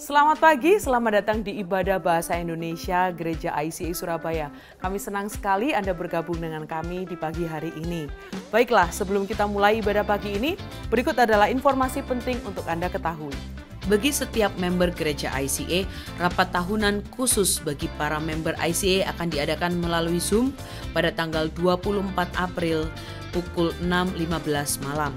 Selamat pagi, selamat datang di Ibadah Bahasa Indonesia Gereja ICI Surabaya. Kami senang sekali Anda bergabung dengan kami di pagi hari ini. Baiklah, sebelum kita mulai ibadah pagi ini, berikut adalah informasi penting untuk Anda ketahui. Bagi setiap member gereja ICA, rapat tahunan khusus bagi para member ICA akan diadakan melalui Zoom pada tanggal 24 April pukul 6.15 malam.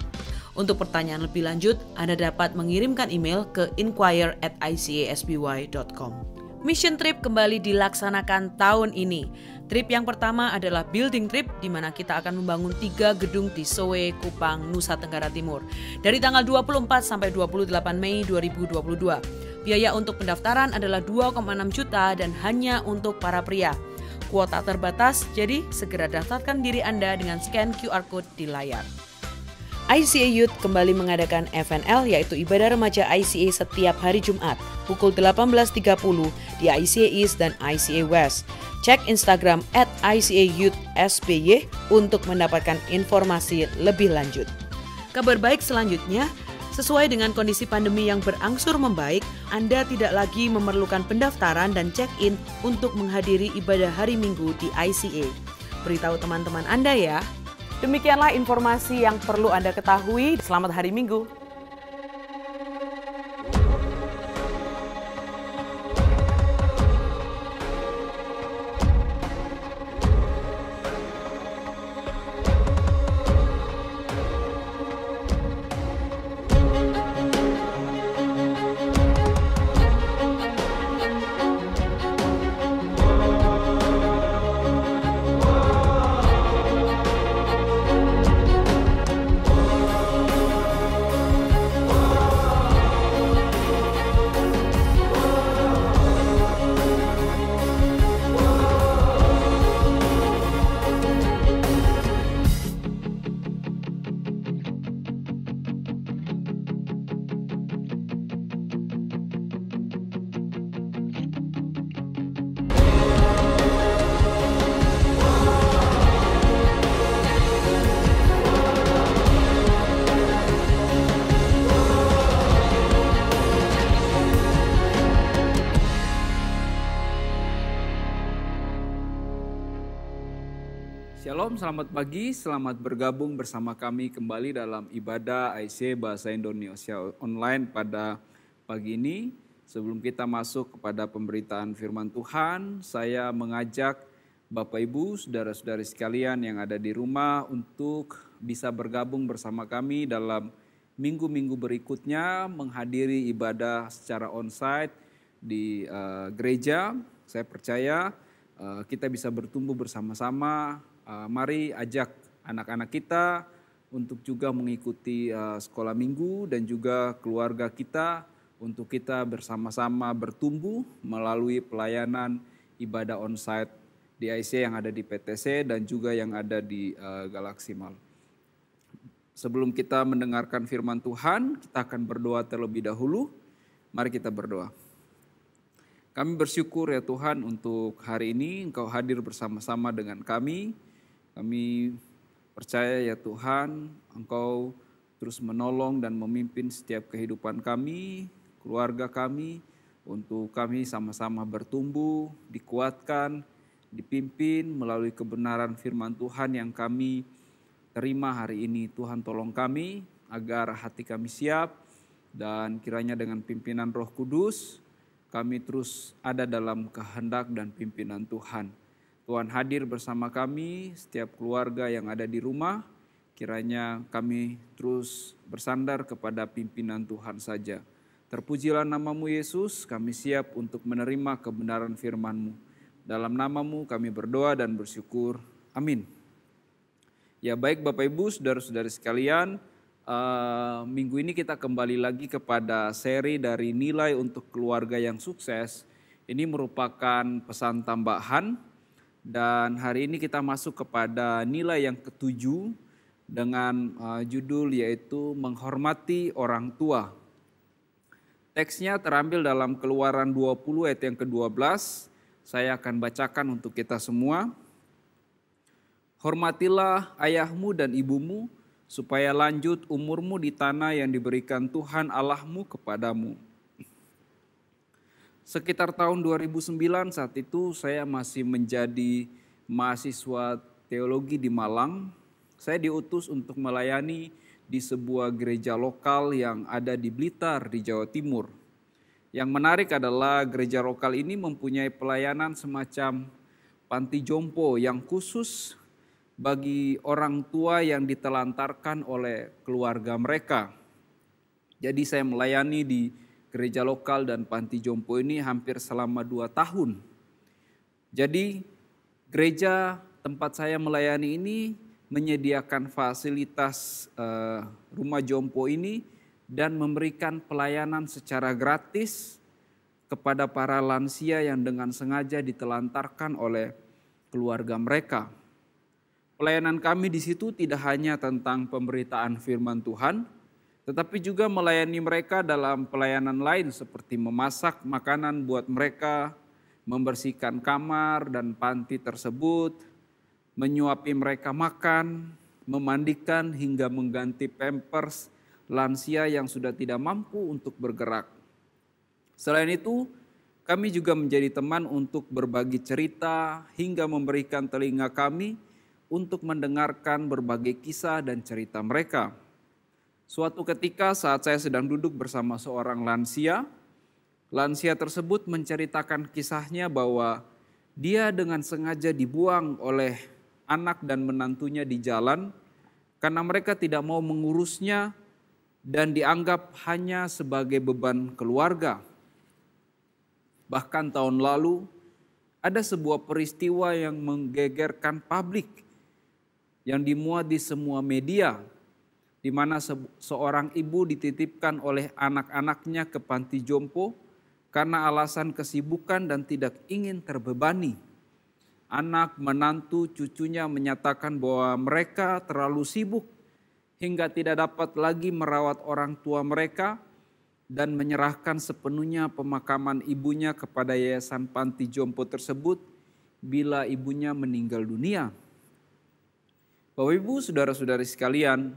Untuk pertanyaan lebih lanjut, Anda dapat mengirimkan email ke icasby.com. Mission Trip kembali dilaksanakan tahun ini. Trip yang pertama adalah building trip di mana kita akan membangun tiga gedung di Soe, Kupang, Nusa Tenggara Timur. Dari tanggal 24 sampai 28 Mei 2022. Biaya untuk pendaftaran adalah 2,6 juta dan hanya untuk para pria. Kuota terbatas, jadi segera daftarkan diri Anda dengan scan QR Code di layar. ICA Youth kembali mengadakan FNL yaitu ibadah remaja ICA setiap hari Jumat pukul 18.30 di ICA East dan ICA West. Cek Instagram at ICA Youth SBY untuk mendapatkan informasi lebih lanjut. Kabar baik selanjutnya, Sesuai dengan kondisi pandemi yang berangsur membaik, Anda tidak lagi memerlukan pendaftaran dan check-in untuk menghadiri ibadah hari Minggu di ICA. Beritahu teman-teman Anda ya. Demikianlah informasi yang perlu Anda ketahui. Selamat hari Minggu. selamat pagi, selamat bergabung bersama kami kembali dalam ibadah IC Bahasa Indonesia Online pada pagi ini. Sebelum kita masuk kepada pemberitaan firman Tuhan, saya mengajak Bapak Ibu, saudara-saudari sekalian yang ada di rumah untuk bisa bergabung bersama kami dalam minggu-minggu berikutnya menghadiri ibadah secara onsite di uh, gereja. Saya percaya eh, kita bisa bertumbuh bersama-sama uh, mari ajak anak-anak kita untuk juga mengikuti uh, sekolah minggu dan juga keluarga kita untuk kita bersama-sama bertumbuh melalui pelayanan ibadah on-site di IC yang ada di PTC dan juga yang ada di uh, Galaxy Mall. Sebelum kita mendengarkan firman Tuhan, kita akan berdoa terlebih dahulu. Mari kita berdoa. Kami bersyukur ya Tuhan untuk hari ini Engkau hadir bersama-sama dengan kami. Kami percaya ya Tuhan, Engkau terus menolong dan memimpin setiap kehidupan kami, keluarga kami, untuk kami sama-sama bertumbuh, dikuatkan, dipimpin melalui kebenaran firman Tuhan yang kami terima hari ini. Tuhan tolong kami agar hati kami siap dan kiranya dengan pimpinan Roh Kudus kami terus ada dalam kehendak dan pimpinan Tuhan. Tuhan hadir bersama kami, setiap keluarga yang ada di rumah, kiranya kami terus bersandar kepada pimpinan Tuhan saja. Terpujilah namamu Yesus, kami siap untuk menerima kebenaran firmanmu. Dalam namamu kami berdoa dan bersyukur. Amin. Ya baik Bapak Ibu, Saudara-saudari sekalian, uh, minggu ini kita kembali lagi kepada seri dari nilai untuk keluarga yang sukses. Ini merupakan pesan tambahan dan hari ini kita masuk kepada nilai yang ketujuh dengan eh, judul yaitu menghormati orang tua. Teksnya terambil dalam Keluaran 20 ayat yang ke-12. Saya akan bacakan untuk kita semua. Hormatilah ayahmu dan ibumu supaya lanjut umurmu di tanah yang diberikan Tuhan Allahmu kepadamu. Sekitar tahun 2009 saat itu saya masih menjadi mahasiswa teologi di Malang. Saya diutus untuk melayani di sebuah gereja lokal yang ada di Blitar di Jawa Timur. Yang menarik adalah gereja lokal ini mempunyai pelayanan semacam panti jompo yang khusus bagi orang tua yang ditelantarkan oleh keluarga mereka. Jadi saya melayani di gereja lokal dan panti jompo ini hampir selama dua tahun. Jadi gereja tempat saya melayani ini menyediakan fasilitas eh, rumah jompo ini dan memberikan pelayanan secara gratis kepada para lansia yang dengan sengaja ditelantarkan oleh keluarga mereka. Pelayanan kami di situ tidak hanya tentang pemberitaan firman Tuhan, tetapi juga melayani mereka dalam pelayanan lain seperti memasak makanan buat mereka, membersihkan kamar dan panti tersebut, menyuapi mereka makan, memandikan hingga mengganti pampers lansia yang sudah tidak mampu untuk bergerak. Selain itu, kami juga menjadi teman untuk berbagi cerita hingga memberikan telinga kami untuk mendengarkan berbagai kisah dan cerita mereka. Suatu ketika saat saya sedang duduk bersama seorang lansia, lansia tersebut menceritakan kisahnya bahwa dia dengan sengaja dibuang oleh anak dan menantunya di jalan karena mereka tidak mau mengurusnya dan dianggap hanya sebagai beban keluarga. Bahkan tahun lalu ada sebuah peristiwa yang menggegerkan publik yang dimuat di semua media di mana se seorang ibu dititipkan oleh anak-anaknya ke panti jompo karena alasan kesibukan dan tidak ingin terbebani. Anak, menantu, cucunya menyatakan bahwa mereka terlalu sibuk hingga tidak dapat lagi merawat orang tua mereka dan menyerahkan sepenuhnya pemakaman ibunya kepada yayasan panti jompo tersebut bila ibunya meninggal dunia. Bapak Ibu, saudara-saudari sekalian,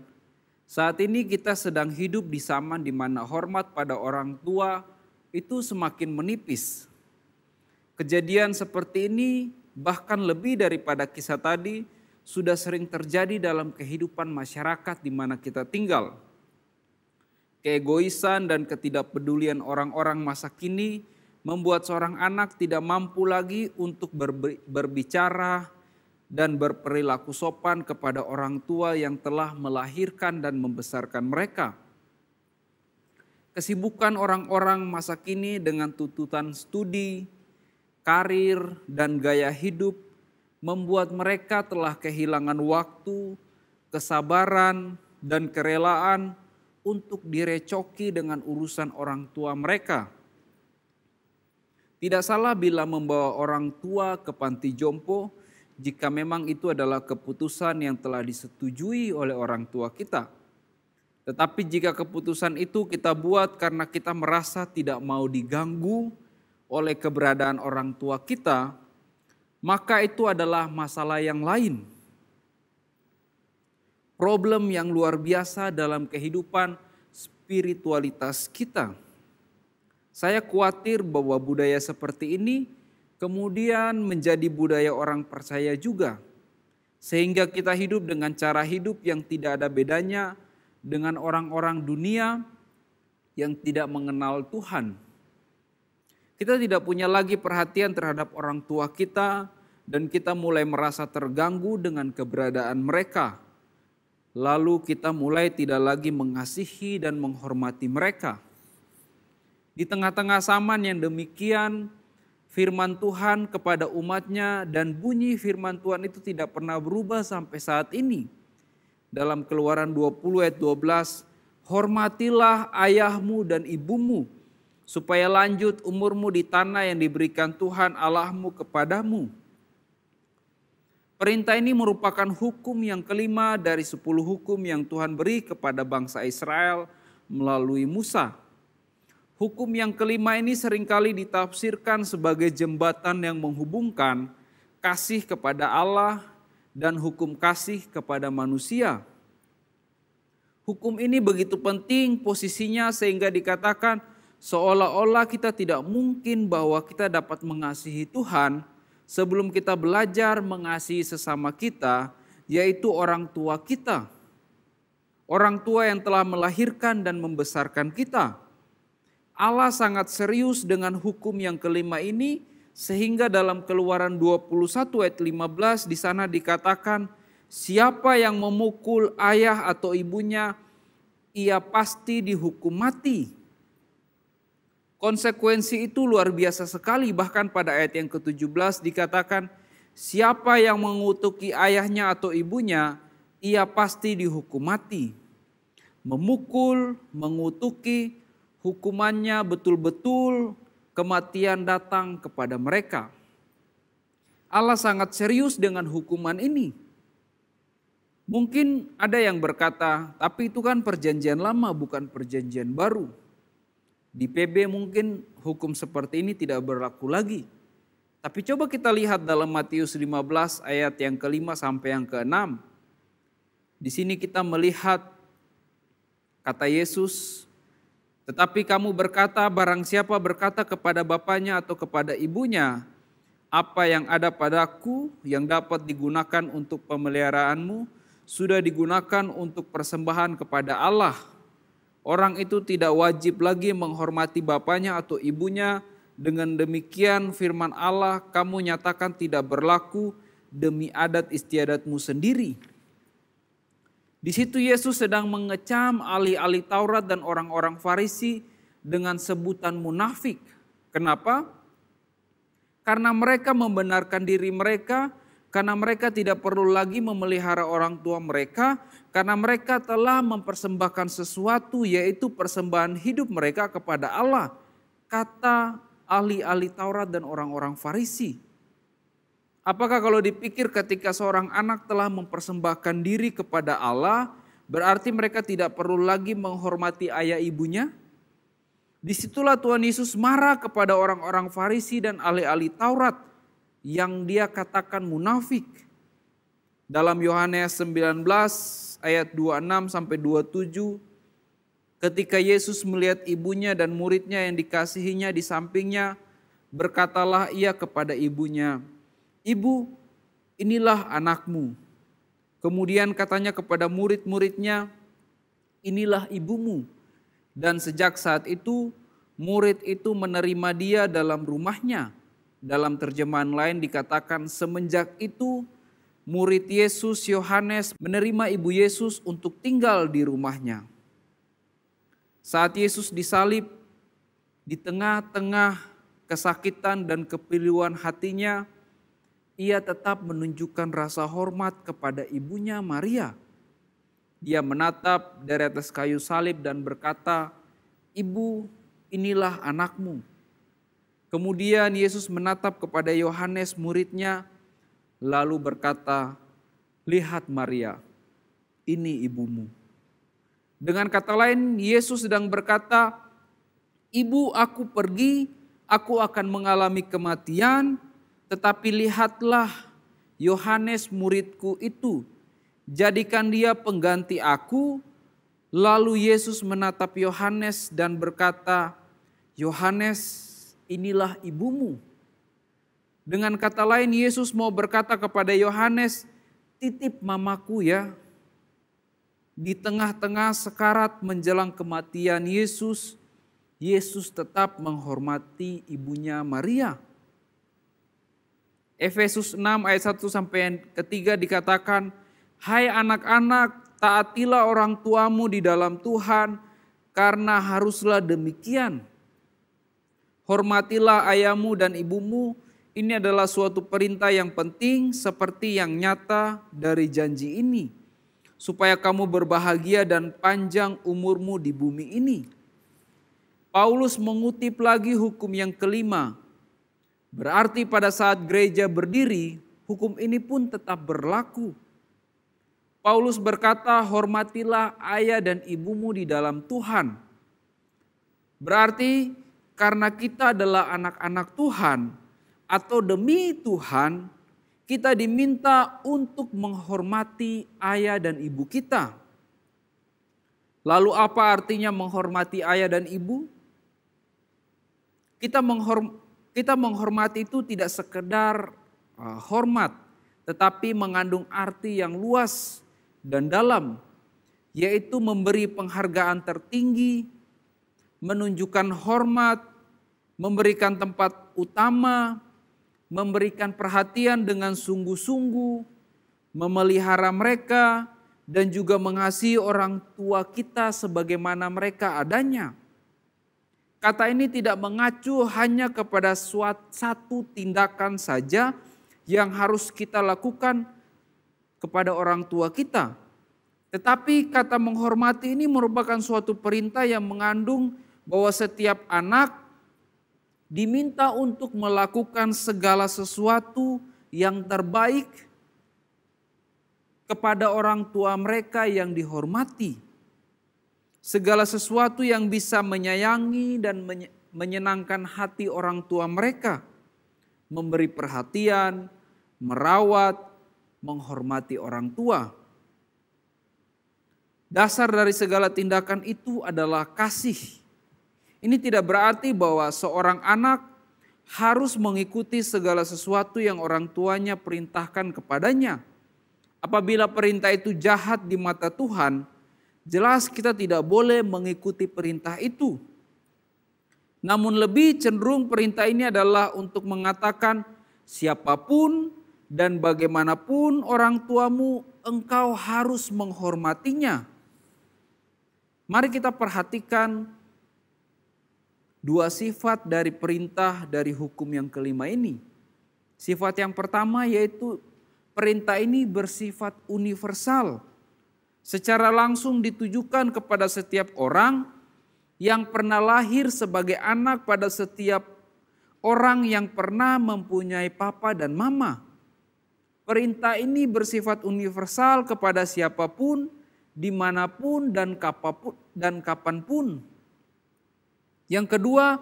saat ini kita sedang hidup di zaman di mana hormat pada orang tua itu semakin menipis. Kejadian seperti ini bahkan lebih daripada kisah tadi sudah sering terjadi dalam kehidupan masyarakat di mana kita tinggal. Keegoisan dan ketidakpedulian orang-orang masa kini membuat seorang anak tidak mampu lagi untuk berbicara, dan berperilaku sopan kepada orang tua yang telah melahirkan dan membesarkan mereka. Kesibukan orang-orang masa kini dengan tuntutan studi, karir, dan gaya hidup membuat mereka telah kehilangan waktu, kesabaran, dan kerelaan untuk direcoki dengan urusan orang tua mereka. Tidak salah bila membawa orang tua ke panti jompo jika memang itu adalah keputusan yang telah disetujui oleh orang tua kita. Tetapi jika keputusan itu kita buat karena kita merasa tidak mau diganggu oleh keberadaan orang tua kita, maka itu adalah masalah yang lain. Problem yang luar biasa dalam kehidupan spiritualitas kita. Saya khawatir bahwa budaya seperti ini kemudian menjadi budaya orang percaya juga, sehingga kita hidup dengan cara hidup yang tidak ada bedanya dengan orang-orang dunia yang tidak mengenal Tuhan. Kita tidak punya lagi perhatian terhadap orang tua kita, dan kita mulai merasa terganggu dengan keberadaan mereka. Lalu kita mulai tidak lagi mengasihi dan menghormati mereka. Di tengah-tengah zaman yang demikian, firman Tuhan kepada umatnya dan bunyi firman Tuhan itu tidak pernah berubah sampai saat ini. Dalam keluaran 20 ayat 12, hormatilah ayahmu dan ibumu supaya lanjut umurmu di tanah yang diberikan Tuhan Allahmu kepadamu. Perintah ini merupakan hukum yang kelima dari sepuluh hukum yang Tuhan beri kepada bangsa Israel melalui Musa. Hukum yang kelima ini seringkali ditafsirkan sebagai jembatan yang menghubungkan kasih kepada Allah dan hukum kasih kepada manusia. Hukum ini begitu penting posisinya sehingga dikatakan seolah-olah kita tidak mungkin bahwa kita dapat mengasihi Tuhan sebelum kita belajar mengasihi sesama kita, yaitu orang tua kita. Orang tua yang telah melahirkan dan membesarkan kita Allah sangat serius dengan hukum yang kelima ini sehingga dalam keluaran 21 ayat 15 di sana dikatakan siapa yang memukul ayah atau ibunya ia pasti dihukum mati. Konsekuensi itu luar biasa sekali bahkan pada ayat yang ke-17 dikatakan siapa yang mengutuki ayahnya atau ibunya ia pasti dihukum mati. Memukul, mengutuki, hukumannya betul-betul kematian datang kepada mereka. Allah sangat serius dengan hukuman ini. Mungkin ada yang berkata, tapi itu kan perjanjian lama bukan perjanjian baru. Di PB mungkin hukum seperti ini tidak berlaku lagi. Tapi coba kita lihat dalam Matius 15 ayat yang kelima sampai yang keenam. Di sini kita melihat kata Yesus, tetapi kamu berkata, barang siapa berkata kepada bapaknya atau kepada ibunya, apa yang ada padaku yang dapat digunakan untuk pemeliharaanmu, sudah digunakan untuk persembahan kepada Allah. Orang itu tidak wajib lagi menghormati bapaknya atau ibunya, dengan demikian firman Allah kamu nyatakan tidak berlaku demi adat istiadatmu sendiri.' Di situ Yesus sedang mengecam ahli-ahli Taurat dan orang-orang Farisi dengan sebutan munafik. Kenapa? Karena mereka membenarkan diri mereka, karena mereka tidak perlu lagi memelihara orang tua mereka, karena mereka telah mempersembahkan sesuatu yaitu persembahan hidup mereka kepada Allah. Kata ahli-ahli Taurat dan orang-orang Farisi. Apakah kalau dipikir ketika seorang anak telah mempersembahkan diri kepada Allah, berarti mereka tidak perlu lagi menghormati ayah ibunya? Disitulah Tuhan Yesus marah kepada orang-orang Farisi dan ahli-ahli Taurat yang dia katakan munafik. Dalam Yohanes 19 ayat 26 sampai 27, ketika Yesus melihat ibunya dan muridnya yang dikasihinya di sampingnya, berkatalah ia kepada ibunya, Ibu, inilah anakmu. Kemudian katanya kepada murid-muridnya, inilah ibumu. Dan sejak saat itu, murid itu menerima dia dalam rumahnya. Dalam terjemahan lain dikatakan, semenjak itu murid Yesus Yohanes menerima ibu Yesus untuk tinggal di rumahnya. Saat Yesus disalib, di tengah-tengah kesakitan dan kepiluan hatinya, ia tetap menunjukkan rasa hormat kepada ibunya Maria. Dia menatap dari atas kayu salib dan berkata, "Ibu, inilah anakmu." Kemudian Yesus menatap kepada Yohanes muridnya lalu berkata, "Lihat Maria, ini ibumu." Dengan kata lain, Yesus sedang berkata, "Ibu, aku pergi, aku akan mengalami kematian." Tetapi lihatlah Yohanes muridku itu, jadikan dia pengganti aku. Lalu Yesus menatap Yohanes dan berkata, Yohanes inilah ibumu. Dengan kata lain Yesus mau berkata kepada Yohanes, titip mamaku ya. Di tengah-tengah sekarat menjelang kematian Yesus, Yesus tetap menghormati ibunya Maria. Efesus 6 ayat 1 sampai ketiga dikatakan, Hai anak-anak, taatilah orang tuamu di dalam Tuhan, karena haruslah demikian. Hormatilah ayahmu dan ibumu, ini adalah suatu perintah yang penting seperti yang nyata dari janji ini. Supaya kamu berbahagia dan panjang umurmu di bumi ini. Paulus mengutip lagi hukum yang kelima, Berarti pada saat gereja berdiri, hukum ini pun tetap berlaku. Paulus berkata, "Hormatilah ayah dan ibumu di dalam Tuhan." Berarti karena kita adalah anak-anak Tuhan atau demi Tuhan, kita diminta untuk menghormati ayah dan ibu kita. Lalu apa artinya menghormati ayah dan ibu? Kita menghormati kita menghormati itu tidak sekedar uh, hormat, tetapi mengandung arti yang luas dan dalam, yaitu memberi penghargaan tertinggi, menunjukkan hormat, memberikan tempat utama, memberikan perhatian dengan sungguh-sungguh, memelihara mereka, dan juga mengasihi orang tua kita sebagaimana mereka adanya. Kata ini tidak mengacu hanya kepada suatu, satu tindakan saja yang harus kita lakukan kepada orang tua kita. Tetapi kata menghormati ini merupakan suatu perintah yang mengandung bahwa setiap anak diminta untuk melakukan segala sesuatu yang terbaik kepada orang tua mereka yang dihormati segala sesuatu yang bisa menyayangi dan menyenangkan hati orang tua mereka, memberi perhatian, merawat, menghormati orang tua. Dasar dari segala tindakan itu adalah kasih. Ini tidak berarti bahwa seorang anak harus mengikuti segala sesuatu yang orang tuanya perintahkan kepadanya. Apabila perintah itu jahat di mata Tuhan, Jelas kita tidak boleh mengikuti perintah itu. Namun lebih cenderung perintah ini adalah untuk mengatakan siapapun dan bagaimanapun orang tuamu engkau harus menghormatinya. Mari kita perhatikan dua sifat dari perintah dari hukum yang kelima ini. Sifat yang pertama yaitu perintah ini bersifat universal secara langsung ditujukan kepada setiap orang yang pernah lahir sebagai anak pada setiap orang yang pernah mempunyai papa dan mama. Perintah ini bersifat universal kepada siapapun, dimanapun, dan kapapun, dan kapanpun. Yang kedua,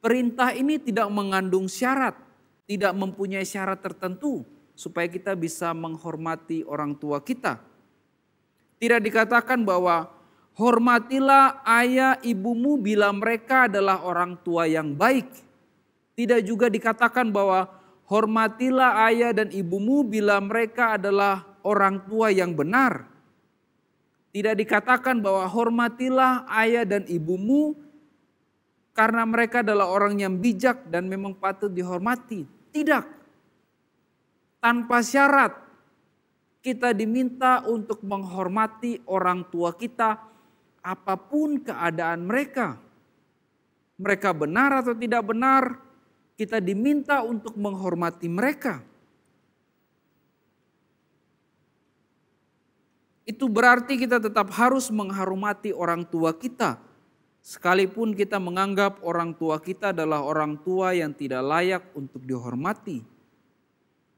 perintah ini tidak mengandung syarat, tidak mempunyai syarat tertentu supaya kita bisa menghormati orang tua kita tidak dikatakan bahwa hormatilah ayah ibumu bila mereka adalah orang tua yang baik. Tidak juga dikatakan bahwa hormatilah ayah dan ibumu bila mereka adalah orang tua yang benar. Tidak dikatakan bahwa hormatilah ayah dan ibumu karena mereka adalah orang yang bijak dan memang patut dihormati. Tidak. Tanpa syarat kita diminta untuk menghormati orang tua kita apapun keadaan mereka. Mereka benar atau tidak benar, kita diminta untuk menghormati mereka. Itu berarti kita tetap harus menghormati orang tua kita. Sekalipun kita menganggap orang tua kita adalah orang tua yang tidak layak untuk dihormati.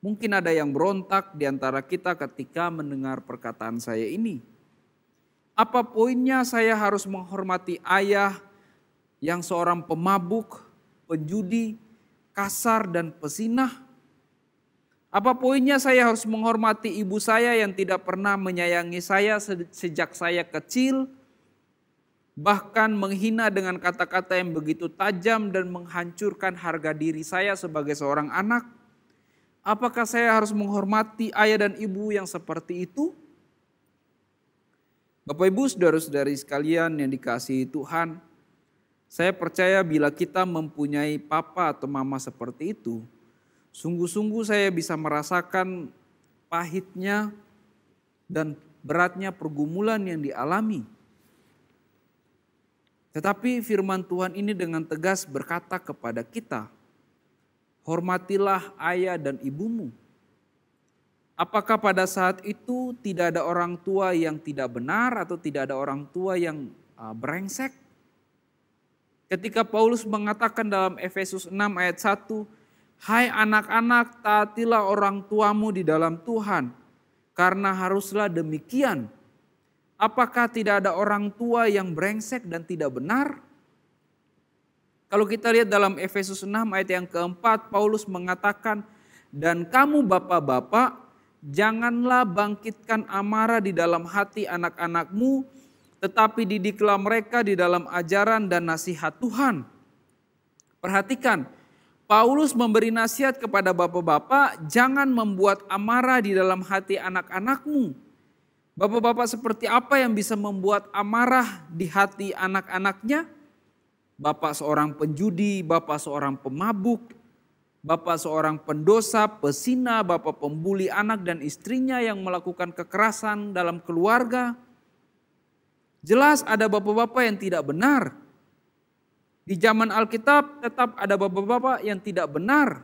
Mungkin ada yang berontak di antara kita ketika mendengar perkataan saya ini. Apa poinnya saya harus menghormati ayah yang seorang pemabuk, penjudi, kasar dan pesinah? Apa poinnya saya harus menghormati ibu saya yang tidak pernah menyayangi saya sejak saya kecil? bahkan menghina dengan kata-kata yang begitu tajam dan menghancurkan harga diri saya sebagai seorang anak. Apakah saya harus menghormati ayah dan ibu yang seperti itu? Bapak Ibu saudara-saudari sekalian yang dikasihi Tuhan, saya percaya bila kita mempunyai papa atau mama seperti itu, sungguh-sungguh saya bisa merasakan pahitnya dan beratnya pergumulan yang dialami. Tetapi firman Tuhan ini dengan tegas berkata kepada kita, hormatilah ayah dan ibumu. Apakah pada saat itu tidak ada orang tua yang tidak benar atau tidak ada orang tua yang ah, berengsek? Ketika Paulus mengatakan dalam Efesus 6 ayat 1, Hai anak-anak, taatilah orang tuamu di dalam Tuhan, karena haruslah demikian. Apakah tidak ada orang tua yang brengsek dan tidak benar? Kalau kita lihat dalam Efesus 6 ayat yang keempat, Paulus mengatakan, dan kamu bapak-bapak, janganlah bangkitkan amarah di dalam hati anak-anakmu, tetapi didiklah mereka di dalam ajaran dan nasihat Tuhan. Perhatikan, Paulus memberi nasihat kepada bapak-bapak, jangan membuat amarah di dalam hati anak-anakmu. Bapak-bapak seperti apa yang bisa membuat amarah di hati anak-anaknya? bapak seorang penjudi, bapak seorang pemabuk, bapak seorang pendosa, pesina, bapak pembuli anak dan istrinya yang melakukan kekerasan dalam keluarga. Jelas ada bapak-bapak yang tidak benar. Di zaman Alkitab tetap ada bapak-bapak yang tidak benar.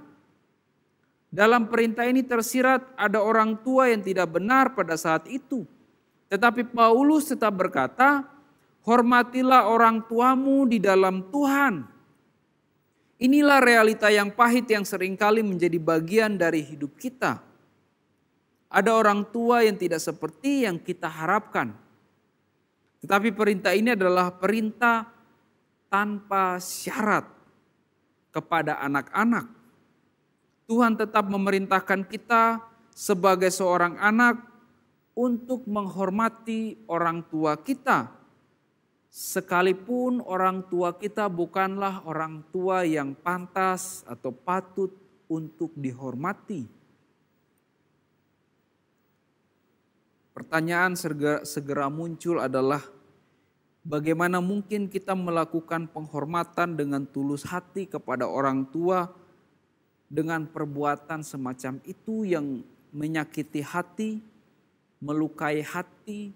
Dalam perintah ini tersirat ada orang tua yang tidak benar pada saat itu. Tetapi Paulus tetap berkata, Hormatilah orang tuamu di dalam Tuhan. Inilah realita yang pahit yang seringkali menjadi bagian dari hidup kita. Ada orang tua yang tidak seperti yang kita harapkan. Tetapi perintah ini adalah perintah tanpa syarat kepada anak-anak. Tuhan tetap memerintahkan kita sebagai seorang anak untuk menghormati orang tua kita sekalipun orang tua kita bukanlah orang tua yang pantas atau patut untuk dihormati. Pertanyaan segera, muncul adalah bagaimana mungkin kita melakukan penghormatan dengan tulus hati kepada orang tua dengan perbuatan semacam itu yang menyakiti hati, melukai hati,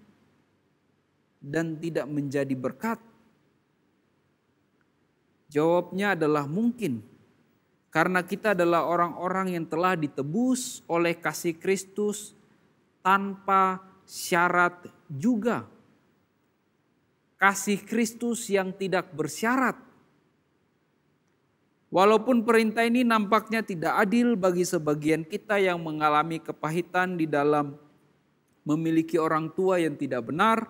dan tidak menjadi berkat? Jawabnya adalah mungkin. Karena kita adalah orang-orang yang telah ditebus oleh kasih Kristus tanpa syarat juga. Kasih Kristus yang tidak bersyarat. Walaupun perintah ini nampaknya tidak adil bagi sebagian kita yang mengalami kepahitan di dalam memiliki orang tua yang tidak benar,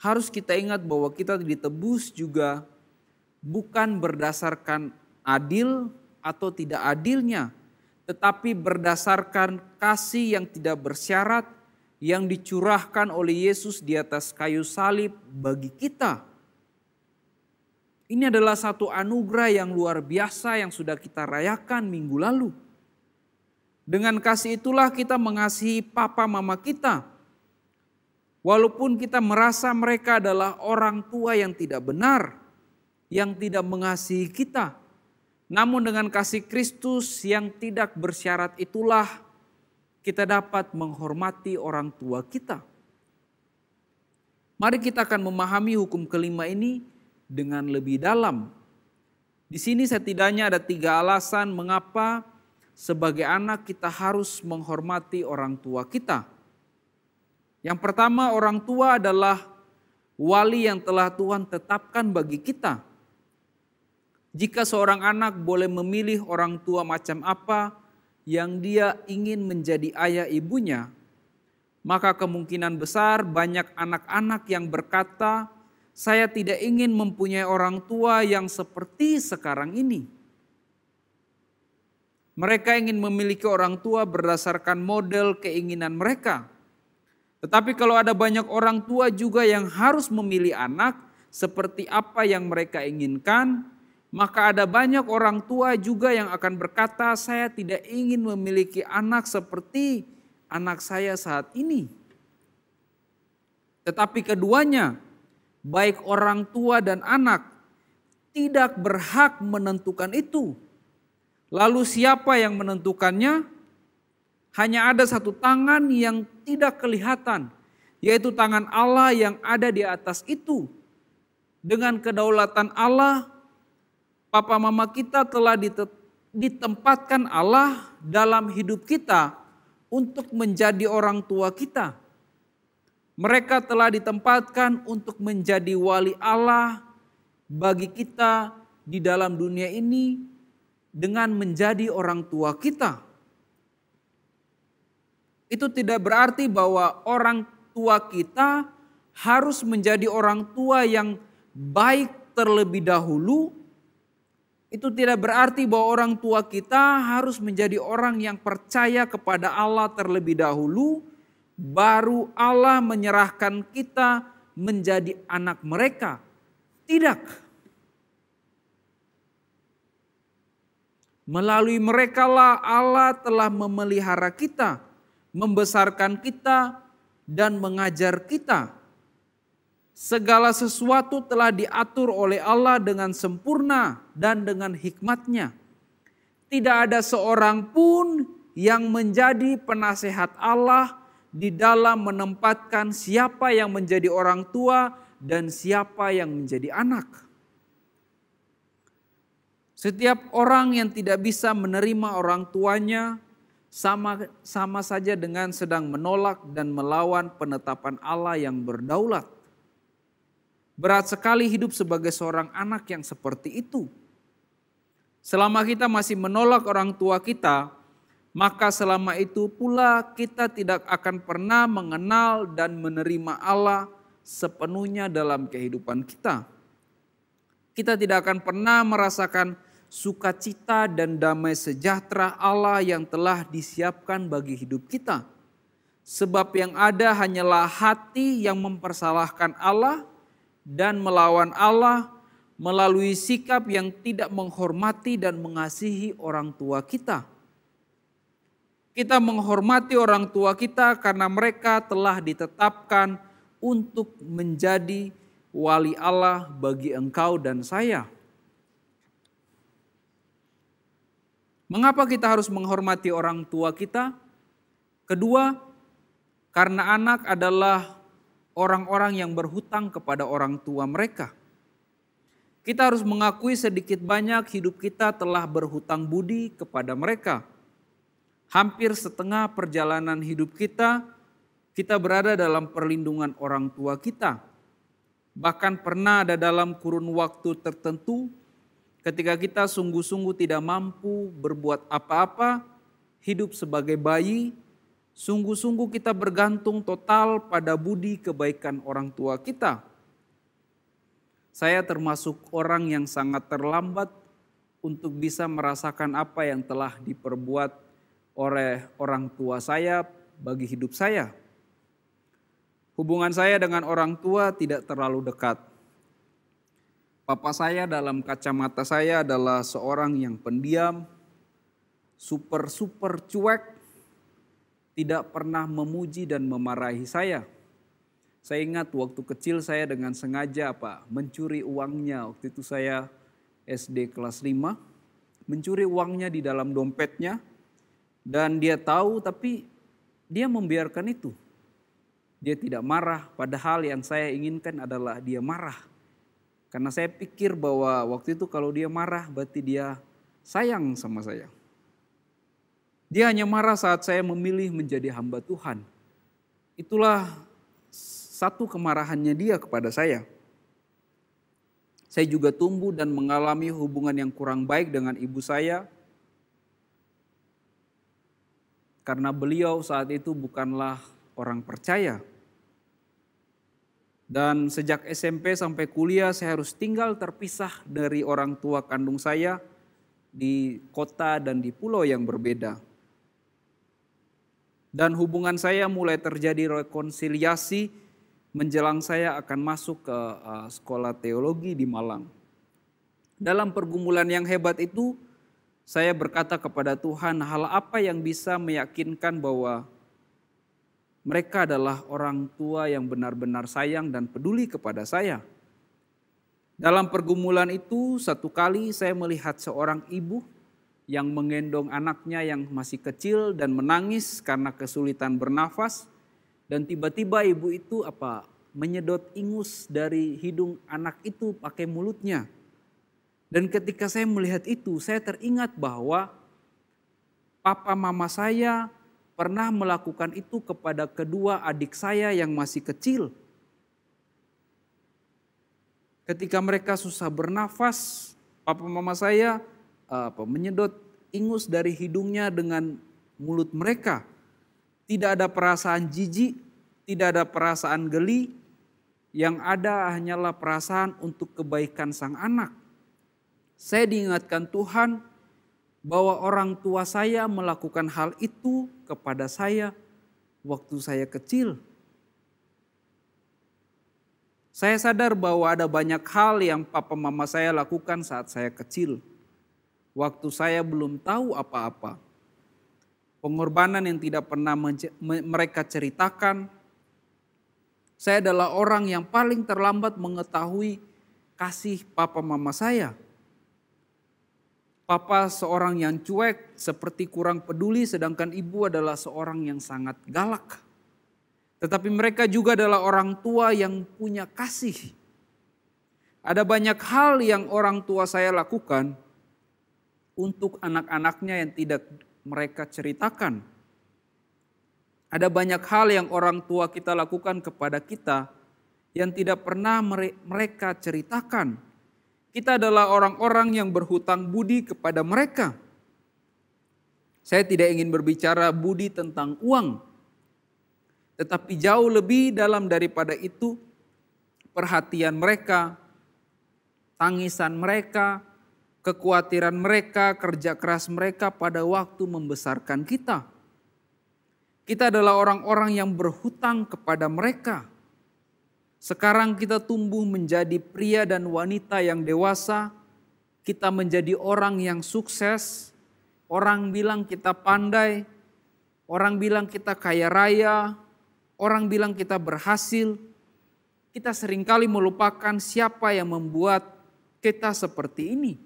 harus kita ingat bahwa kita ditebus juga bukan berdasarkan adil atau tidak adilnya, tetapi berdasarkan kasih yang tidak bersyarat yang dicurahkan oleh Yesus di atas kayu salib bagi kita. Ini adalah satu anugerah yang luar biasa yang sudah kita rayakan minggu lalu. Dengan kasih itulah kita mengasihi papa mama kita Walaupun kita merasa mereka adalah orang tua yang tidak benar, yang tidak mengasihi kita, namun dengan kasih Kristus yang tidak bersyarat itulah kita dapat menghormati orang tua kita. Mari kita akan memahami hukum kelima ini dengan lebih dalam. Di sini setidaknya ada tiga alasan mengapa sebagai anak kita harus menghormati orang tua kita. Yang pertama orang tua adalah wali yang telah Tuhan tetapkan bagi kita. Jika seorang anak boleh memilih orang tua macam apa yang dia ingin menjadi ayah ibunya, maka kemungkinan besar banyak anak-anak yang berkata, "Saya tidak ingin mempunyai orang tua yang seperti sekarang ini." Mereka ingin memiliki orang tua berdasarkan model keinginan mereka tetapi kalau ada banyak orang tua juga yang harus memilih anak seperti apa yang mereka inginkan, maka ada banyak orang tua juga yang akan berkata, "Saya tidak ingin memiliki anak seperti anak saya saat ini." Tetapi keduanya, baik orang tua dan anak, tidak berhak menentukan itu. Lalu, siapa yang menentukannya? Hanya ada satu tangan yang tidak kelihatan, yaitu tangan Allah yang ada di atas itu. Dengan kedaulatan Allah, papa mama kita telah ditempatkan Allah dalam hidup kita untuk menjadi orang tua kita. Mereka telah ditempatkan untuk menjadi wali Allah bagi kita di dalam dunia ini dengan menjadi orang tua kita. Itu tidak berarti bahwa orang tua kita harus menjadi orang tua yang baik terlebih dahulu. Itu tidak berarti bahwa orang tua kita harus menjadi orang yang percaya kepada Allah terlebih dahulu, baru Allah menyerahkan kita menjadi anak mereka. Tidak. Melalui merekalah Allah telah memelihara kita membesarkan kita, dan mengajar kita. Segala sesuatu telah diatur oleh Allah dengan sempurna dan dengan hikmatnya. Tidak ada seorang pun yang menjadi penasehat Allah di dalam menempatkan siapa yang menjadi orang tua dan siapa yang menjadi anak. Setiap orang yang tidak bisa menerima orang tuanya sama sama saja dengan sedang menolak dan melawan penetapan Allah yang berdaulat. Berat sekali hidup sebagai seorang anak yang seperti itu. Selama kita masih menolak orang tua kita, maka selama itu pula kita tidak akan pernah mengenal dan menerima Allah sepenuhnya dalam kehidupan kita. Kita tidak akan pernah merasakan sukacita dan damai sejahtera Allah yang telah disiapkan bagi hidup kita. Sebab yang ada hanyalah hati yang mempersalahkan Allah dan melawan Allah melalui sikap yang tidak menghormati dan mengasihi orang tua kita. Kita menghormati orang tua kita karena mereka telah ditetapkan untuk menjadi wali Allah bagi engkau dan saya Mengapa kita harus menghormati orang tua kita? Kedua, karena anak adalah orang-orang yang berhutang kepada orang tua mereka. Kita harus mengakui sedikit banyak hidup kita telah berhutang budi kepada mereka. Hampir setengah perjalanan hidup kita, kita berada dalam perlindungan orang tua kita. Bahkan pernah ada dalam kurun waktu tertentu Ketika kita sungguh-sungguh tidak mampu berbuat apa-apa, hidup sebagai bayi, sungguh-sungguh kita bergantung total pada budi kebaikan orang tua kita. Saya termasuk orang yang sangat terlambat untuk bisa merasakan apa yang telah diperbuat oleh orang tua saya bagi hidup saya. Hubungan saya dengan orang tua tidak terlalu dekat Papa saya dalam kacamata saya adalah seorang yang pendiam, super-super cuek, tidak pernah memuji dan memarahi saya. Saya ingat waktu kecil saya dengan sengaja apa? Mencuri uangnya. Waktu itu saya SD kelas 5, mencuri uangnya di dalam dompetnya dan dia tahu tapi dia membiarkan itu. Dia tidak marah padahal yang saya inginkan adalah dia marah. Karena saya pikir bahwa waktu itu kalau dia marah berarti dia sayang sama saya. Dia hanya marah saat saya memilih menjadi hamba Tuhan. Itulah satu kemarahannya dia kepada saya. Saya juga tumbuh dan mengalami hubungan yang kurang baik dengan ibu saya. Karena beliau saat itu bukanlah orang percaya, dan sejak SMP sampai kuliah saya harus tinggal terpisah dari orang tua kandung saya di kota dan di pulau yang berbeda. Dan hubungan saya mulai terjadi rekonsiliasi menjelang saya akan masuk ke eh, sekolah teologi di Malang. Dalam pergumulan yang hebat itu, saya berkata kepada Tuhan, hal apa yang bisa meyakinkan bahwa mereka adalah orang tua yang benar-benar sayang dan peduli kepada saya. Dalam pergumulan itu, satu kali saya melihat seorang ibu yang menggendong anaknya yang masih kecil dan menangis karena kesulitan bernafas. Dan tiba-tiba ibu itu apa menyedot ingus dari hidung anak itu pakai mulutnya. Dan ketika saya melihat itu, saya teringat bahwa papa mama saya pernah melakukan itu kepada kedua adik saya yang masih kecil. Ketika mereka susah bernafas, papa mama saya apa, menyedot ingus dari hidungnya dengan mulut mereka. Tidak ada perasaan jijik, tidak ada perasaan geli, yang ada hanyalah perasaan untuk kebaikan sang anak. Saya diingatkan Tuhan bahwa orang tua saya melakukan hal itu kepada saya waktu saya kecil. Saya sadar bahwa ada banyak hal yang papa mama saya lakukan saat saya kecil. Waktu saya belum tahu apa-apa. Pengorbanan yang tidak pernah mereka ceritakan. Saya adalah orang yang paling terlambat mengetahui kasih papa mama saya. Papa seorang yang cuek seperti kurang peduli sedangkan ibu adalah seorang yang sangat galak. Tetapi mereka juga adalah orang tua yang punya kasih. Ada banyak hal yang orang tua saya lakukan untuk anak-anaknya yang tidak mereka ceritakan. Ada banyak hal yang orang tua kita lakukan kepada kita yang tidak pernah mereka ceritakan kita adalah orang-orang yang berhutang budi kepada mereka. Saya tidak ingin berbicara budi tentang uang, tetapi jauh lebih dalam daripada itu, perhatian mereka, tangisan mereka, kekhawatiran mereka, kerja keras mereka pada waktu membesarkan kita. Kita adalah orang-orang yang berhutang kepada mereka sekarang kita tumbuh menjadi pria dan wanita yang dewasa, kita menjadi orang yang sukses, orang bilang kita pandai, orang bilang kita kaya raya, orang bilang kita berhasil. Kita seringkali melupakan siapa yang membuat kita seperti ini.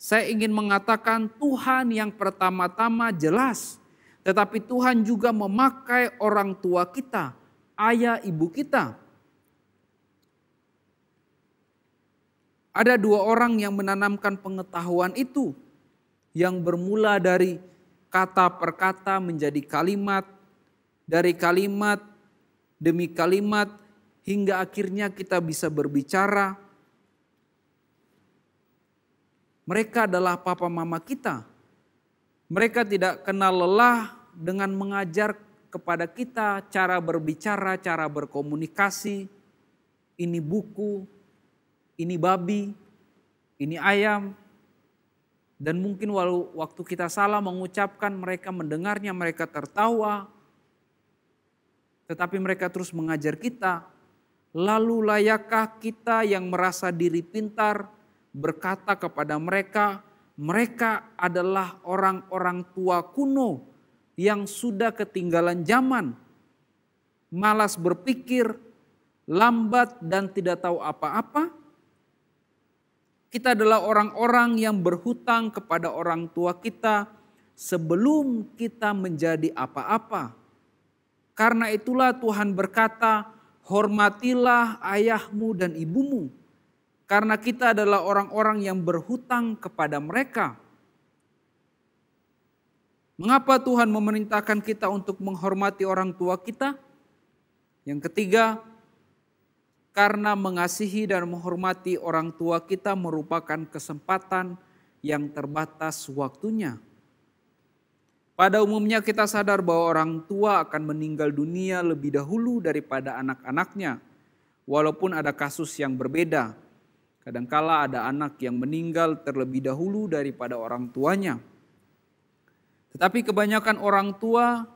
Saya ingin mengatakan Tuhan yang pertama-tama jelas, tetapi Tuhan juga memakai orang tua kita, ayah ibu kita Ada dua orang yang menanamkan pengetahuan itu yang bermula dari kata per kata menjadi kalimat, dari kalimat demi kalimat hingga akhirnya kita bisa berbicara. Mereka adalah papa mama kita. Mereka tidak kenal lelah dengan mengajar kepada kita cara berbicara, cara berkomunikasi. Ini buku, ini babi, ini ayam. Dan mungkin walau waktu kita salah mengucapkan mereka mendengarnya, mereka tertawa. Tetapi mereka terus mengajar kita. Lalu layakkah kita yang merasa diri pintar berkata kepada mereka, mereka adalah orang-orang tua kuno yang sudah ketinggalan zaman, malas berpikir, lambat dan tidak tahu apa-apa, kita adalah orang-orang yang berhutang kepada orang tua kita sebelum kita menjadi apa-apa. Karena itulah Tuhan berkata, hormatilah ayahmu dan ibumu. Karena kita adalah orang-orang yang berhutang kepada mereka. Mengapa Tuhan memerintahkan kita untuk menghormati orang tua kita? Yang ketiga, karena mengasihi dan menghormati orang tua kita merupakan kesempatan yang terbatas waktunya. Pada umumnya, kita sadar bahwa orang tua akan meninggal dunia lebih dahulu daripada anak-anaknya, walaupun ada kasus yang berbeda. Kadangkala ada anak yang meninggal terlebih dahulu daripada orang tuanya, tetapi kebanyakan orang tua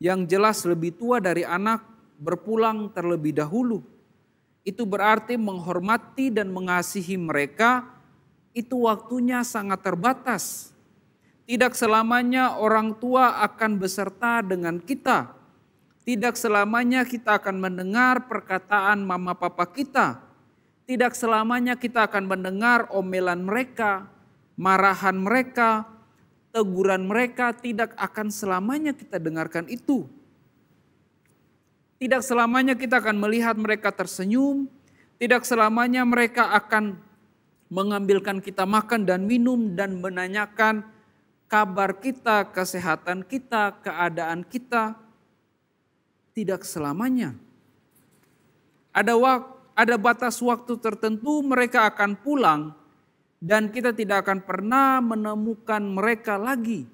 yang jelas lebih tua dari anak berpulang terlebih dahulu itu berarti menghormati dan mengasihi mereka, itu waktunya sangat terbatas. Tidak selamanya orang tua akan beserta dengan kita. Tidak selamanya kita akan mendengar perkataan mama papa kita. Tidak selamanya kita akan mendengar omelan mereka, marahan mereka, teguran mereka tidak akan selamanya kita dengarkan itu. Tidak selamanya kita akan melihat mereka tersenyum, tidak selamanya mereka akan mengambilkan kita makan dan minum dan menanyakan kabar kita, kesehatan kita, keadaan kita. Tidak selamanya. Ada waktu ada batas waktu tertentu mereka akan pulang dan kita tidak akan pernah menemukan mereka lagi.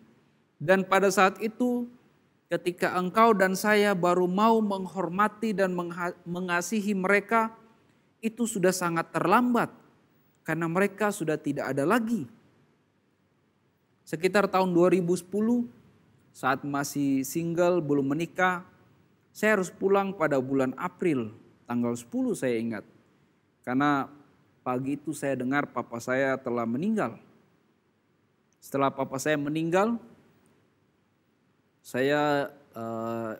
Dan pada saat itu ketika engkau dan saya baru mau menghormati dan mengasihi mereka, itu sudah sangat terlambat karena mereka sudah tidak ada lagi. Sekitar tahun 2010, saat masih single, belum menikah, saya harus pulang pada bulan April, tanggal 10 saya ingat. Karena pagi itu saya dengar papa saya telah meninggal. Setelah papa saya meninggal, saya uh,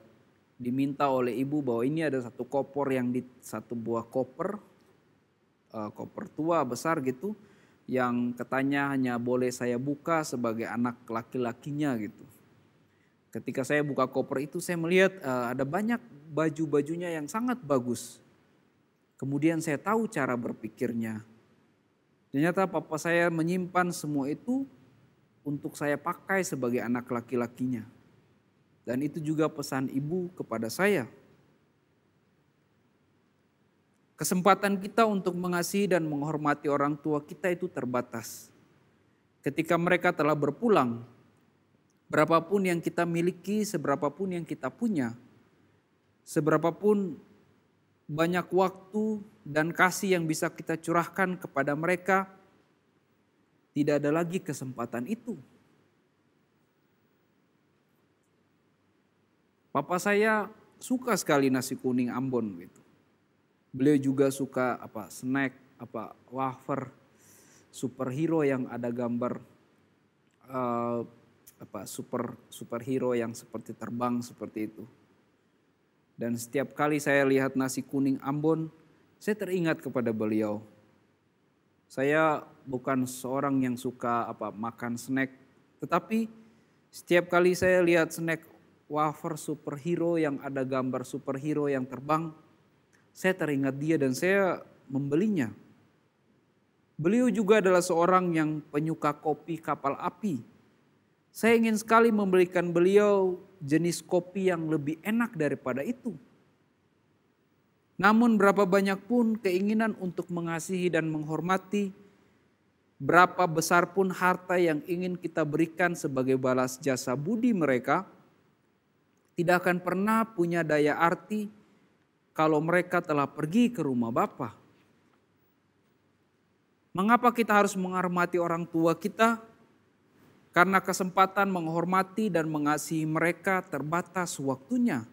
diminta oleh ibu bahwa ini ada satu koper yang di satu buah koper uh, koper tua besar gitu yang katanya hanya boleh saya buka sebagai anak laki-lakinya gitu. Ketika saya buka koper itu saya melihat uh, ada banyak baju-bajunya yang sangat bagus. Kemudian saya tahu cara berpikirnya. Ternyata papa saya menyimpan semua itu untuk saya pakai sebagai anak laki-lakinya. Dan itu juga pesan ibu kepada saya. Kesempatan kita untuk mengasihi dan menghormati orang tua kita itu terbatas. Ketika mereka telah berpulang, berapapun yang kita miliki, seberapapun yang kita punya, seberapapun banyak waktu dan kasih yang bisa kita curahkan kepada mereka, tidak ada lagi kesempatan itu. Papa saya suka sekali nasi kuning Ambon gitu. Beliau juga suka apa snack, apa wafer, superhero yang ada gambar uh, apa super superhero yang seperti terbang seperti itu. Dan setiap kali saya lihat nasi kuning Ambon, saya teringat kepada beliau. Saya bukan seorang yang suka apa makan snack, tetapi setiap kali saya lihat snack wafer superhero yang ada gambar superhero yang terbang. Saya teringat dia dan saya membelinya. Beliau juga adalah seorang yang penyuka kopi kapal api. Saya ingin sekali memberikan beliau jenis kopi yang lebih enak daripada itu. Namun berapa banyak pun keinginan untuk mengasihi dan menghormati, berapa besar pun harta yang ingin kita berikan sebagai balas jasa budi mereka, tidak akan pernah punya daya arti kalau mereka telah pergi ke rumah Bapa. Mengapa kita harus menghormati orang tua kita? Karena kesempatan menghormati dan mengasihi mereka terbatas waktunya.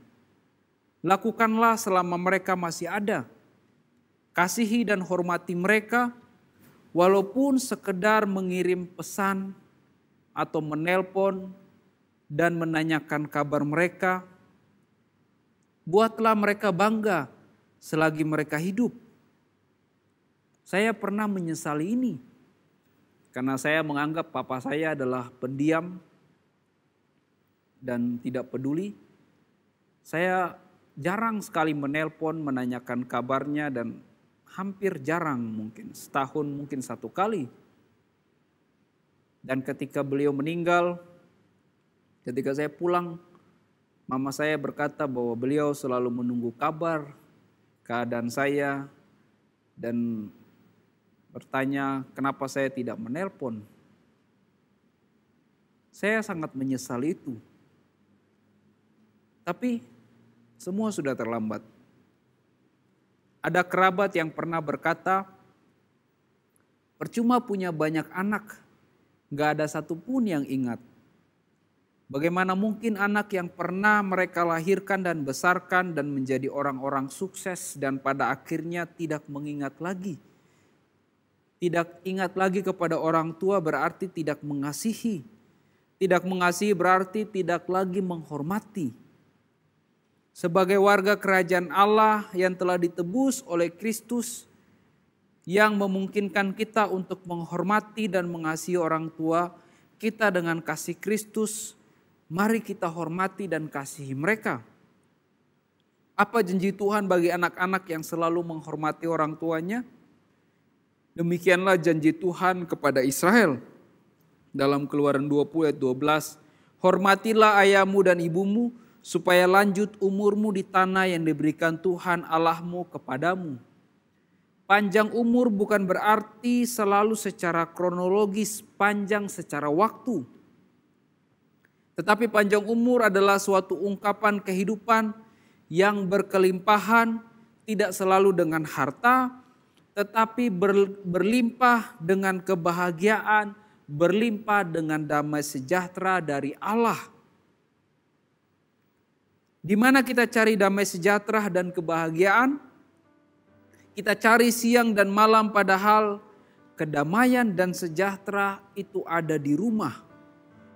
Lakukanlah selama mereka masih ada. Kasihi dan hormati mereka walaupun sekedar mengirim pesan atau menelpon dan menanyakan kabar mereka. Buatlah mereka bangga selagi mereka hidup. Saya pernah menyesali ini karena saya menganggap papa saya adalah pendiam dan tidak peduli. Saya jarang sekali menelpon, menanyakan kabarnya dan hampir jarang mungkin setahun mungkin satu kali. Dan ketika beliau meninggal, Ketika saya pulang, mama saya berkata bahwa beliau selalu menunggu kabar keadaan saya dan bertanya kenapa saya tidak menelpon. Saya sangat menyesal itu. Tapi semua sudah terlambat. Ada kerabat yang pernah berkata, percuma punya banyak anak, gak ada satupun yang ingat. Bagaimana mungkin anak yang pernah mereka lahirkan dan besarkan dan menjadi orang-orang sukses dan pada akhirnya tidak mengingat lagi. Tidak ingat lagi kepada orang tua berarti tidak mengasihi. Tidak mengasihi berarti tidak lagi menghormati. Sebagai warga kerajaan Allah yang telah ditebus oleh Kristus yang memungkinkan kita untuk menghormati dan mengasihi orang tua, kita dengan kasih Kristus Mari kita hormati dan kasihi mereka. Apa janji Tuhan bagi anak-anak yang selalu menghormati orang tuanya? Demikianlah janji Tuhan kepada Israel. Dalam keluaran 20 ayat 12, Hormatilah ayahmu dan ibumu, supaya lanjut umurmu di tanah yang diberikan Tuhan Allahmu kepadamu. Panjang umur bukan berarti selalu secara kronologis, panjang secara waktu tetapi panjang umur adalah suatu ungkapan kehidupan yang berkelimpahan, tidak selalu dengan harta, tetapi berlimpah dengan kebahagiaan, berlimpah dengan damai sejahtera dari Allah. Di mana kita cari damai sejahtera dan kebahagiaan? Kita cari siang dan malam padahal kedamaian dan sejahtera itu ada di rumah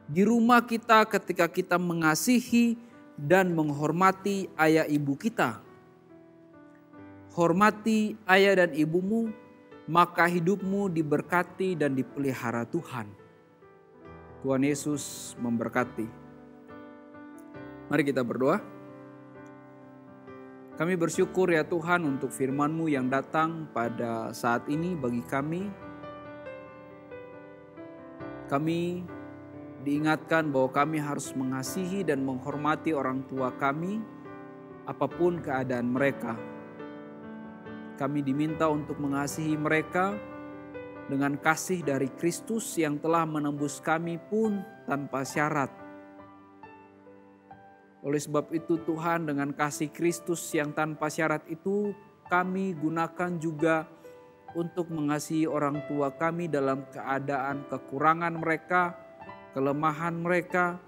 di rumah kita ketika kita mengasihi dan menghormati ayah ibu kita. Hormati ayah dan ibumu, maka hidupmu diberkati dan dipelihara Tuhan. Tuhan Yesus memberkati. Mari kita berdoa. Kami bersyukur ya Tuhan untuk FirmanMu yang datang pada saat ini bagi kami. Kami diingatkan bahwa kami harus mengasihi dan menghormati orang tua kami, apapun keadaan mereka. Kami diminta untuk mengasihi mereka dengan kasih dari Kristus yang telah menembus kami pun tanpa syarat. Oleh sebab itu, Tuhan, dengan kasih Kristus yang tanpa syarat itu, kami gunakan juga untuk mengasihi orang tua kami dalam keadaan kekurangan mereka kelemahan mereka,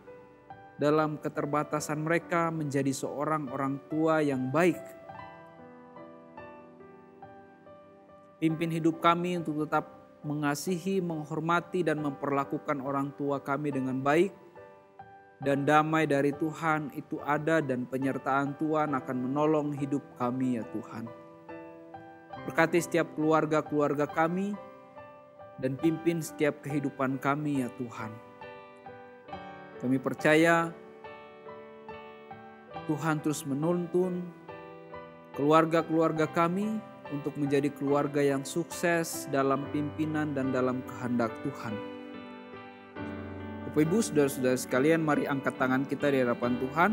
dalam keterbatasan mereka menjadi seorang orang tua yang baik. Pimpin hidup kami untuk tetap mengasihi, menghormati, dan memperlakukan orang tua kami dengan baik. Dan damai dari Tuhan itu ada dan penyertaan Tuhan akan menolong hidup kami ya Tuhan. Berkati setiap keluarga-keluarga kami dan pimpin setiap kehidupan kami ya Tuhan. Kami percaya Tuhan terus menuntun keluarga-keluarga kami untuk menjadi keluarga yang sukses dalam pimpinan dan dalam kehendak Tuhan. Bapak Ibu, saudara-saudara sekalian, mari angkat tangan kita di hadapan Tuhan.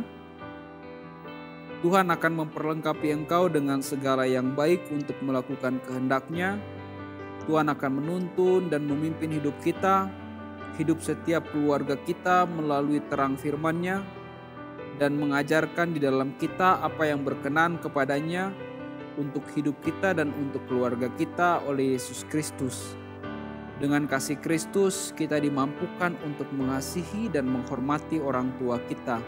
Tuhan akan memperlengkapi engkau dengan segala yang baik untuk melakukan kehendaknya. Tuhan akan menuntun dan memimpin hidup kita hidup setiap keluarga kita melalui terang firman-Nya dan mengajarkan di dalam kita apa yang berkenan kepadanya untuk hidup kita dan untuk keluarga kita oleh Yesus Kristus. Dengan kasih Kristus, kita dimampukan untuk mengasihi dan menghormati orang tua kita.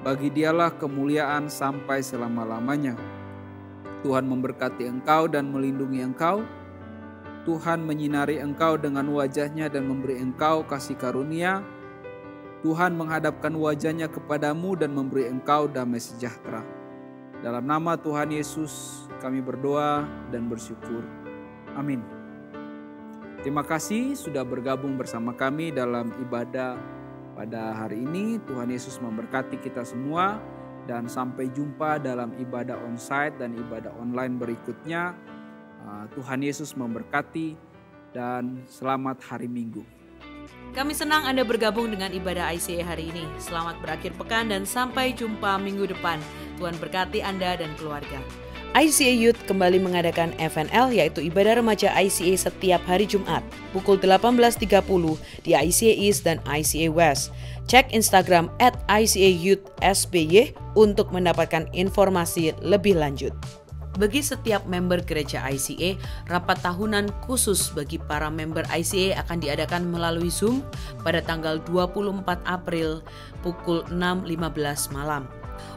Bagi dialah kemuliaan sampai selama-lamanya. Tuhan memberkati engkau dan melindungi engkau. Tuhan menyinari engkau dengan wajahnya dan memberi engkau kasih karunia. Tuhan menghadapkan wajahnya kepadamu dan memberi engkau damai sejahtera. Dalam nama Tuhan Yesus kami berdoa dan bersyukur. Amin. Terima kasih sudah bergabung bersama kami dalam ibadah pada hari ini. Tuhan Yesus memberkati kita semua dan sampai jumpa dalam ibadah onsite dan ibadah online berikutnya. Eh, Tuhan Yesus memberkati dan selamat hari Minggu. Kami senang Anda bergabung dengan ibadah ICA hari ini. Selamat berakhir pekan dan sampai jumpa minggu depan. Tuhan berkati Anda dan keluarga. ICA Youth kembali mengadakan FNL yaitu ibadah remaja ICA setiap hari Jumat pukul 18.30 di ICA East dan ICA West. Cek Instagram at ICA Youth SBY untuk mendapatkan informasi lebih lanjut. Bagi setiap member gereja ICA, rapat tahunan khusus bagi para member ICA akan diadakan melalui Zoom pada tanggal 24 April pukul 6.15 malam.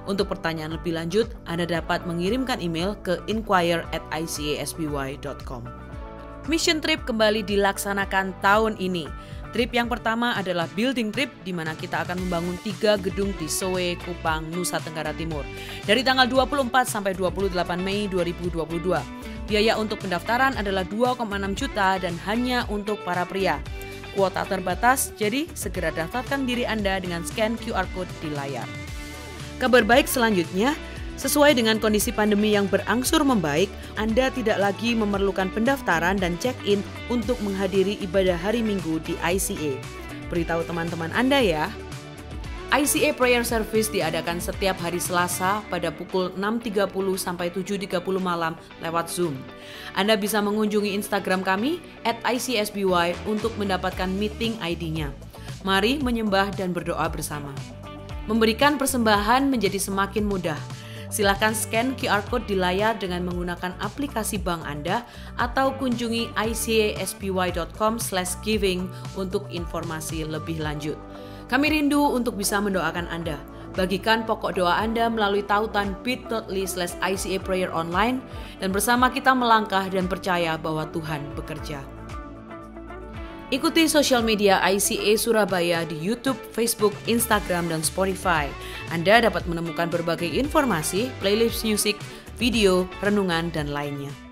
Untuk pertanyaan lebih lanjut, Anda dapat mengirimkan email ke inquire Mission Trip kembali dilaksanakan tahun ini Trip yang pertama adalah building trip di mana kita akan membangun tiga gedung di Soe, Kupang, Nusa Tenggara Timur. Dari tanggal 24 sampai 28 Mei 2022. Biaya untuk pendaftaran adalah 2,6 juta dan hanya untuk para pria. Kuota terbatas, jadi segera daftarkan diri Anda dengan scan QR Code di layar. Kabar baik selanjutnya, Sesuai dengan kondisi pandemi yang berangsur membaik, Anda tidak lagi memerlukan pendaftaran dan check-in untuk menghadiri ibadah hari Minggu di ICA. Beritahu teman-teman Anda ya. ICA Prayer Service diadakan setiap hari Selasa pada pukul 6.30 sampai 7.30 malam lewat Zoom. Anda bisa mengunjungi Instagram kami at ICSBY untuk mendapatkan meeting ID-nya. Mari menyembah dan berdoa bersama. Memberikan persembahan menjadi semakin mudah – Silakan scan QR Code di layar dengan menggunakan aplikasi bank Anda atau kunjungi icasby.com giving untuk informasi lebih lanjut. Kami rindu untuk bisa mendoakan Anda. Bagikan pokok doa Anda melalui tautan bit.ly slash ICA Prayer Online dan bersama kita melangkah dan percaya bahwa Tuhan bekerja. Ikuti sosial media ICA Surabaya di YouTube, Facebook, Instagram, dan Spotify. Anda dapat menemukan berbagai informasi, playlist musik, video, renungan, dan lainnya.